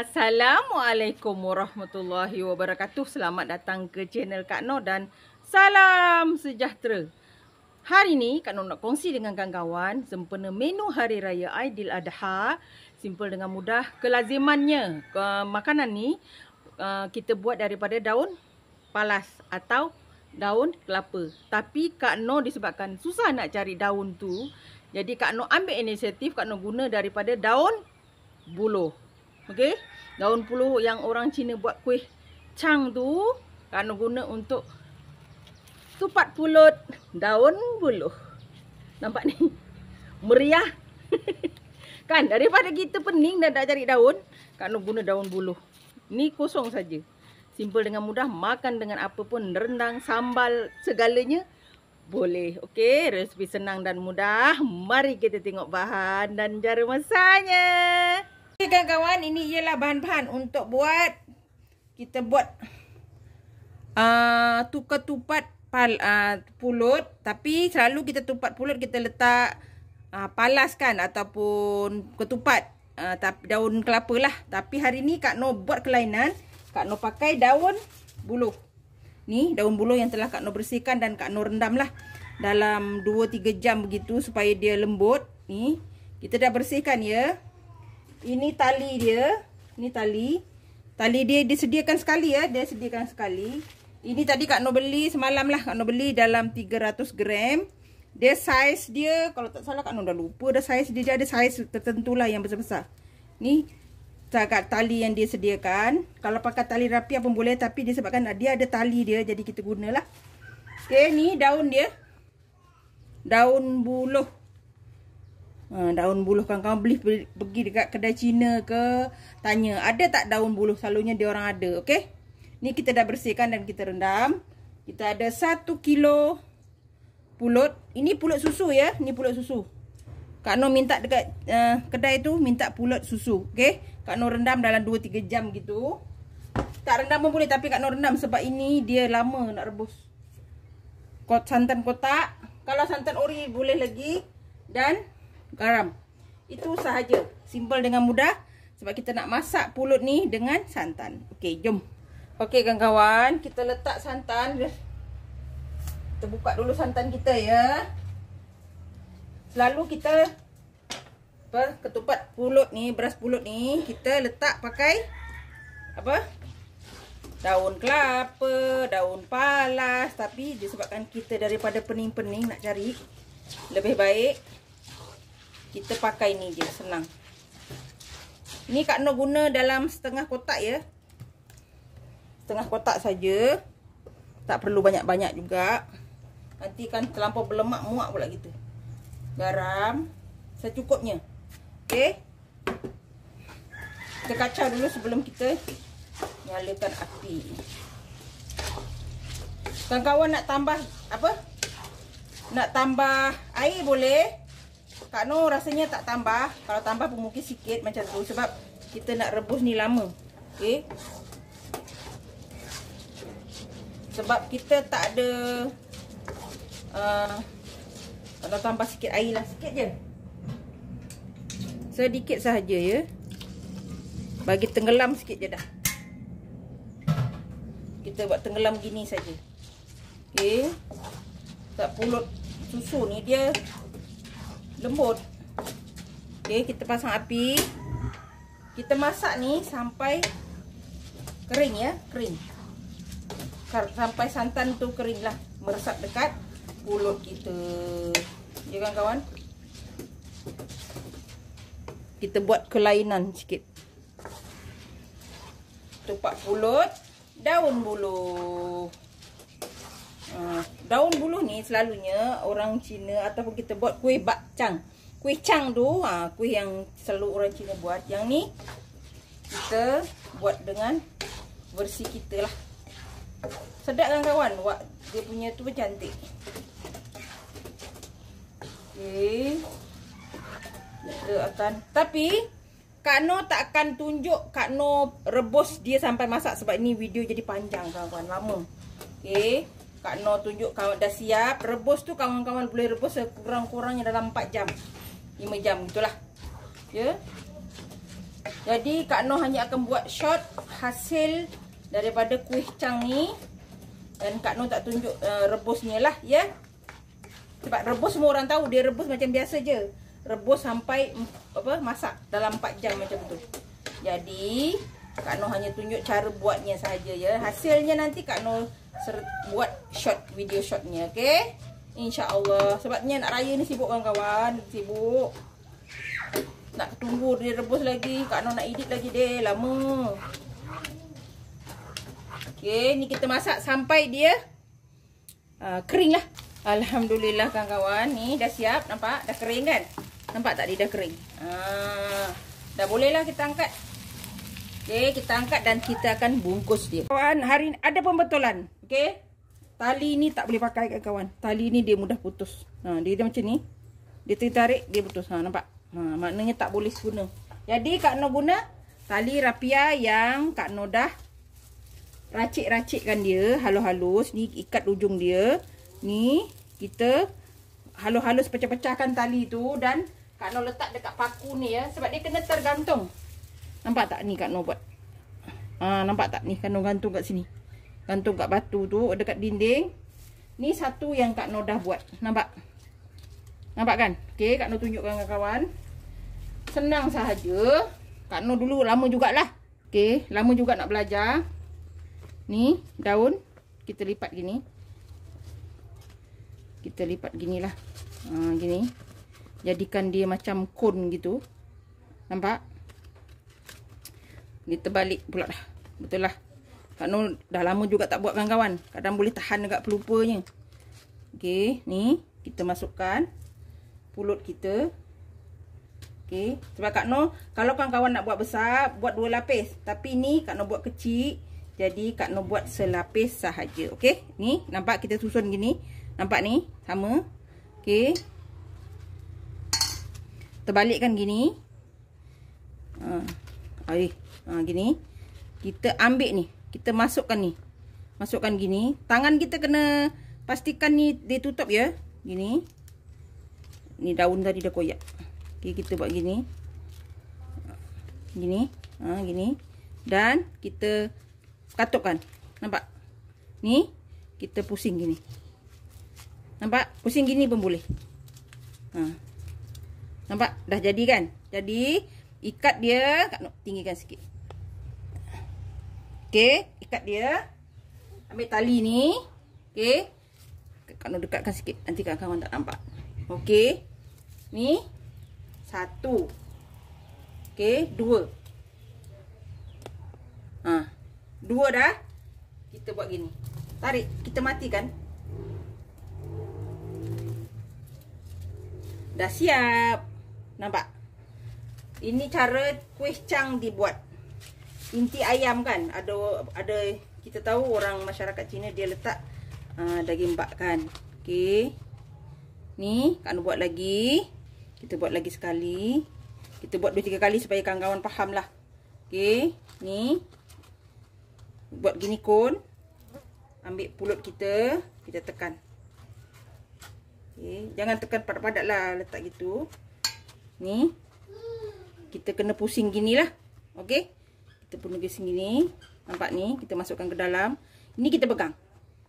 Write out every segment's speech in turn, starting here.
Assalamualaikum warahmatullahi wabarakatuh Selamat datang ke channel Kak Noh dan salam sejahtera Hari ini Kak Noh nak kongsi dengan kawan-kawan Sempena menu Hari Raya Aidil Adha Simple dengan mudah Kelazimannya makanan ni eh, kita buat daripada daun palas atau daun kelapa Tapi Kak Noh disebabkan susah nak cari daun tu Jadi Kak Noh ambil inisiatif Kak Noh guna daripada daun buluh Okey, daun puluh yang orang Cina buat kuih cang tu kan guna untuk tupat pulut daun buluh. Nampak ni? Meriah. kan daripada kita pening dan nak cari daun, kan guna daun buluh. Ni kosong saja. Simple dengan mudah, makan dengan apa pun, rendang, sambal, segalanya boleh. Okey, resipi senang dan mudah. Mari kita tengok bahan dan cara masaknya kawan-kawan ini ialah bahan-bahan untuk buat kita buat a uh, tukar tupat pal uh, pulut tapi selalu kita tupat pulut kita letak uh, ah, palas kan ataupun ketupat uh, daun kelapa lah tapi hari ni Kak No buat kelainan Kak No pakai daun buluh ni daun buluh yang telah Kak No bersihkan dan Kak No rendam lah dalam 2-3 jam begitu supaya dia lembut ni kita dah bersihkan ya ini tali dia. ini tali. Tali dia disediakan sekali ya. Dia sediakan sekali. Ini tadi Kak Noh beli semalam lah. Kak Noh beli dalam 300 gram. Dia saiz dia. Kalau tak salah Kak Noh dah lupa dah saiz dia. Dia ada saiz tertentu lah yang besar-besar. Ni cakap tali yang dia sediakan. Kalau pakai tali rapi apa boleh. Tapi dia sebabkan dia ada tali dia. Jadi kita gunalah. Okay ni daun dia. Daun buluh. Ah, daun buluh kawan-kawan beli pergi dekat kedai Cina ke tanya ada tak daun buluh selalunya dia orang ada okey ni kita dah bersihkan dan kita rendam kita ada 1 kilo pulut ini pulut susu ya ni pulut susu Kak Noh minta dekat uh, kedai tu minta pulut susu okey Kak Noh rendam dalam 2 3 jam gitu tak rendam pun boleh tapi Kak Noh rendam sebab ini dia lama nak rebus kot santan kotak kalau santan ori boleh lagi dan garam. Itu sahaja. Simple dengan mudah. Sebab kita nak masak pulut ni dengan santan. Okey, jom. Okey, kawan-kawan. Kita letak santan. Kita buka dulu santan kita, ya. Selalu kita... Apa? Ketupat pulut ni, beras pulut ni. Kita letak pakai... Apa? Daun kelapa, daun palas. Tapi disebabkan kita daripada pening-pening nak cari. Lebih baik kita pakai ni je senang Ni Kak Noor guna dalam setengah kotak ya Setengah kotak saja, Tak perlu banyak-banyak juga Nanti kan terlampau berlemak muak pula kita Garam Secukupnya Okay Kita kacau dulu sebelum kita Nyalakan api Kawan-kawan nak tambah Apa? Nak tambah air boleh Kak Noh rasanya tak tambah. Kalau tambah pun mungkin sikit macam tu. Sebab kita nak rebus ni lama. Okay. Sebab kita tak ada... Uh, kalau tambah sikit air lah. Sikit je. Sedikit sahaja ya. Bagi tenggelam sikit je dah. Kita buat tenggelam gini saja. Okay. Tak pulut susu ni dia lembut Okey, kita pasang api kita masak ni sampai kering ya kering sampai santan tu kering lah meresap dekat pulut kita ya kan kawan kita buat kelainan sikit tupak pulut daun buluh ah daun buluh ni selalunya orang Cina ataupun kita buat kuih bak chang. Kuih chang tu, ha, kuih yang selalu orang Cina buat. Yang ni, kita buat dengan versi kita lah. Sedap kan kawan? Wak, dia punya tu pun cantik. Okay. Kita akan, tapi Kak No tak akan tunjuk Kak No rebus dia sampai masak. Sebab ini video jadi panjang kawan-kawan. Lama. Okay. Kak No tunjuk kawan dah siap. Rebus tu kawan-kawan boleh rebus sekurang-kurangnya dalam 4 jam. 5 jam itulah. Ya. Jadi Kak No hanya akan buat shot hasil daripada kuih cang ni. Dan Kak No tak tunjuk uh, rebusnya lah. Ya. Yeah. Sebab rebus semua orang tahu dia rebus macam biasa je. Rebus sampai apa masak dalam 4 jam macam tu. Jadi Kak No hanya tunjuk cara buatnya saja ya. Hasilnya nanti Kak No buat shot video short ni okey insyaallah sebabnya nak raya ni sibuk kawan-kawan sibuk nak tunggu dia rebus lagi kak no nak edit lagi deh lama okey ni kita masak sampai dia uh, kering lah alhamdulillah kawan-kawan ni dah siap nampak dah kering kan nampak tak dia dah kering uh, dah boleh lah kita angkat okay kita angkat dan kita akan bungkus dia kawan hari ni ada pembetulan Okay, Tali ni tak boleh pakai kat kawan. Tali ni dia mudah putus. Ha, dia, dia macam ni. Dia tarik dia putus. Ha, nampak? Ha, maknanya tak boleh guna. Jadi Kak Noh guna tali rapia yang Kak Noh dah racik-racikkan dia. Halus-halus. Ni ikat ujung dia. Ni kita halus-halus pecah-pecahkan tali tu. Dan Kak Noh letak dekat paku ni ya. Sebab dia kena tergantung. Nampak tak ni Kak Noh buat? Ha, nampak tak ni Kak Noh gantung kat sini? gantung kat batu tu dekat dinding. Ni satu yang Kak Noh dah buat. Nampak? Nampak kan? Okay, Kak Noh tunjukkan kepada kawan. Senang sahaja. Kak Noh dulu lama jugaklah. Okay, lama juga nak belajar. Ni daun kita lipat gini. Kita lipat ginilah. Ha gini. Jadikan dia macam cone gitu. Nampak? Ni terbalik pula dah. Betul lah. Kak Nur dah lama juga tak buat kawan-kawan. Kadang boleh tahan dekat pelupanya. Okey, ni kita masukkan pulut kita. Okey, sebab Kak Nur, kalau kawan-kawan nak buat besar, buat dua lapis. Tapi ni Kak Nur buat kecil. Jadi Kak Nur buat selapis sahaja. Okey, ni nampak kita susun gini. Nampak ni, sama. Okey. Terbalikkan gini. Ha. Ha, gini. Kita ambil ni kita masukkan ni masukkan gini tangan kita kena pastikan ni dia tutup ya gini ni daun tadi dah koyak okay, kita buat gini gini ha, gini dan kita katukkan nampak ni kita pusing gini nampak pusing gini pun boleh ha. nampak dah jadi kan jadi ikat dia tinggikan sikit Okey, ikat dia. Ambil tali ni. Okey. Kalau Nur dekatkan sikit. Nanti kawan-kawan tak nampak. Okey. Ni. Satu. Okey, dua. Ha. Dua dah. Kita buat gini. Tarik. Kita matikan. Dah siap. Nampak? Ini cara kuih cang dibuat inti ayam kan ada ada kita tahu orang masyarakat Cina dia letak uh, daging bak kan okey ni kan buat lagi kita buat lagi sekali kita buat dua tiga kali supaya kawan-kawan fahamlah okey ni buat gini kon ambil pulut kita kita tekan okey jangan tekan padat-padatlah letak gitu ni kita kena pusing gini lah, okey kita pun lagi sini ni. Nampak ni, kita masukkan ke dalam. Ini kita pegang.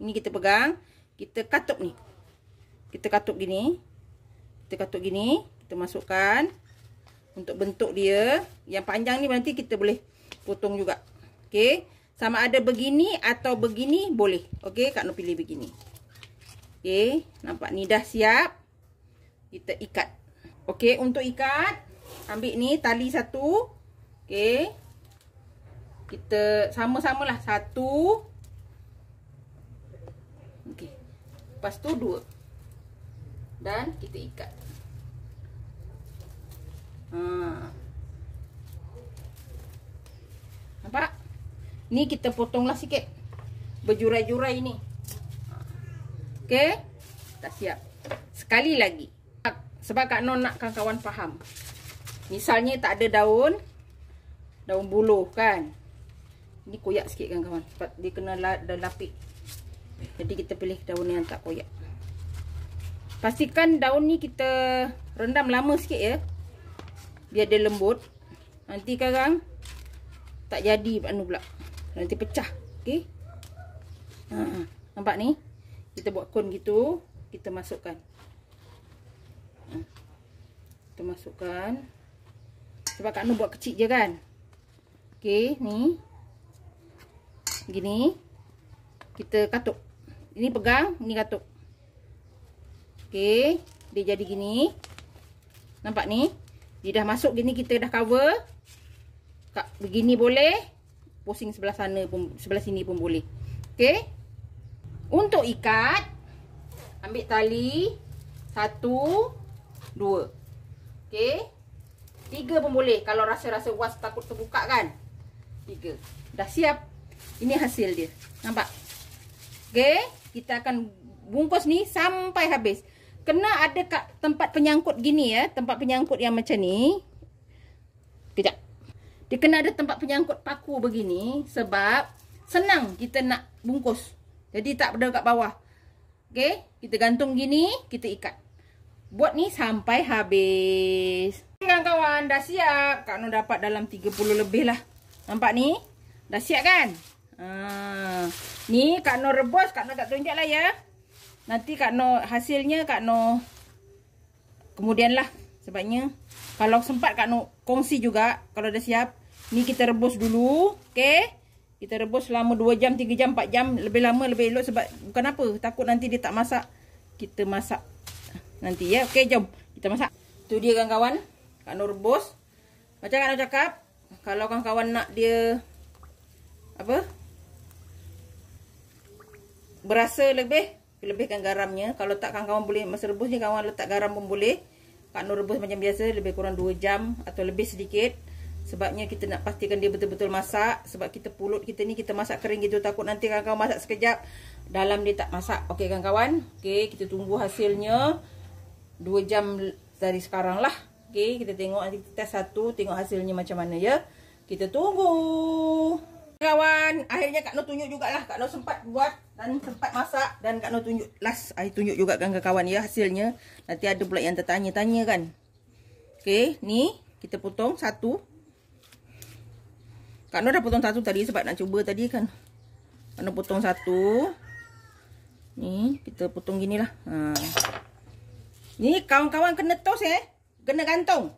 Ini kita pegang. Kita katup ni. Kita katup gini. Kita katup gini. Kita masukkan. Untuk bentuk dia. Yang panjang ni nanti kita boleh potong juga. Okay. Sama ada begini atau begini boleh. Okay. Kak Nur pilih begini. Okay. Nampak ni dah siap. Kita ikat. Okay. Untuk ikat. Ambil ni tali satu. Okay kita sama-sama lah satu okay. lepas tu dua dan kita ikat ha. nampak ni kita potonglah sikit berjurai-jurai ni ok tak siap sekali lagi sebab Kak Non nak kawan-kawan faham misalnya tak ada daun daun buluh kan Ni koyak sikit kan kawan Sebab dia kena la dah lapik Jadi kita pilih daun yang tak koyak Pastikan daun ni kita rendam lama sikit ya Biar dia lembut Nanti sekarang Tak jadi anu pula Nanti pecah okay? ha, Nampak ni Kita buat kon gitu Kita masukkan ha. Kita masukkan Sebab Kak Nu buat kecil je kan Okay ni Gini. Kita katuk. Ini pegang, ini katuk. Okey, dia jadi gini. Nampak ni? Dia dah masuk gini kita dah cover. Kak begini boleh. Pusing sebelah sana pun sebelah sini pun boleh. Okey. Untuk ikat ambil tali satu, dua. Okey. tiga pun boleh kalau rasa-rasa was takut terbuka kan. Tiga. Dah siap. Ini hasil dia. Nampak? Okey, kita akan bungkus ni sampai habis. Kena ada kat tempat penyangkut gini ya, tempat penyangkut yang macam ni. Kejap. Dia kena ada tempat penyangkut paku begini sebab senang kita nak bungkus. Jadi tak ada kat bawah. Okey, kita gantung gini, kita ikat. Buat ni sampai habis. Kawan-kawan, dah siap. Kak Nur dapat dalam 30 lebih lah. Nampak ni? Dah siap kan? Ha. Ni Kak Noh rebus, Kak Noh tak tunjuk lah ya. Nanti Kak Noh hasilnya Kak Noh kemudian lah. Sebabnya kalau sempat Kak Noh kongsi juga kalau dah siap. Ni kita rebus dulu. Okay. Kita rebus selama 2 jam, 3 jam, 4 jam. Lebih lama, lebih elok sebab bukan apa. Takut nanti dia tak masak. Kita masak nanti ya. Okay, jom. Kita masak. Tu dia kawan-kawan. Kak Noh rebus. Macam Kak Noh cakap. Kalau kawan-kawan nak dia... Apa? berasa lebih lebihkan garamnya kalau tak kawan-kawan boleh masa rebus ni kawan letak garam pun boleh Kak Nur rebus macam biasa lebih kurang 2 jam atau lebih sedikit sebabnya kita nak pastikan dia betul-betul masak sebab kita pulut kita ni kita masak kering gitu takut nanti kawan-kawan masak sekejap dalam dia tak masak okey kawan-kawan okey kita tunggu hasilnya 2 jam dari sekarang lah okey kita tengok nanti kita test satu tengok hasilnya macam mana ya kita tunggu kawan Akhirnya Kak Noh tunjuk juga lah, Kak Noh sempat buat dan sempat masak Dan Kak Noh tunjuk last Saya tunjuk juga kan ke kawan ya hasilnya Nanti ada pula yang tertanya-tanya kan Okay ni kita potong satu Kak Noh dah potong satu tadi sebab nak cuba tadi kan Kak Noh potong satu Ni kita potong gini lah ha. Ni kawan-kawan kena tos eh Kena gantung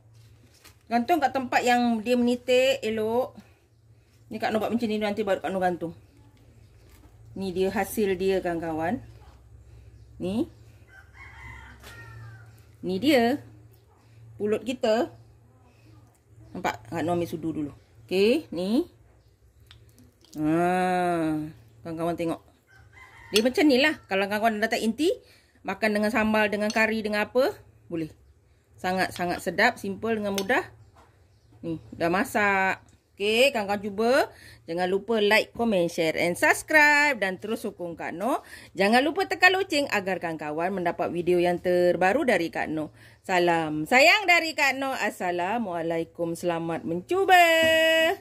Gantung kat tempat yang dia menitik elok Ni Kak Noh buat macam ni nanti baru Kak Noh gantung. Ni dia hasil dia kawan-kawan. Ni. Ni dia. Pulut kita. Nampak? Kak Noh ambil sudu dulu. Okay. Ni. Ha, kawan-kawan tengok. Dia macam ni lah. Kalau kawan-kawan datang inti. Makan dengan sambal, dengan kari, dengan apa. Boleh. Sangat-sangat sedap. Simple dengan mudah. Ni. Dah Masak. Okey, kawan-kawan cuba. Jangan lupa like, komen, share and subscribe. Dan terus sokong Kak Noh. Jangan lupa tekan loceng agar kawan-kawan mendapat video yang terbaru dari Kak Noh. Salam sayang dari Kak Noh. Assalamualaikum. Selamat mencuba.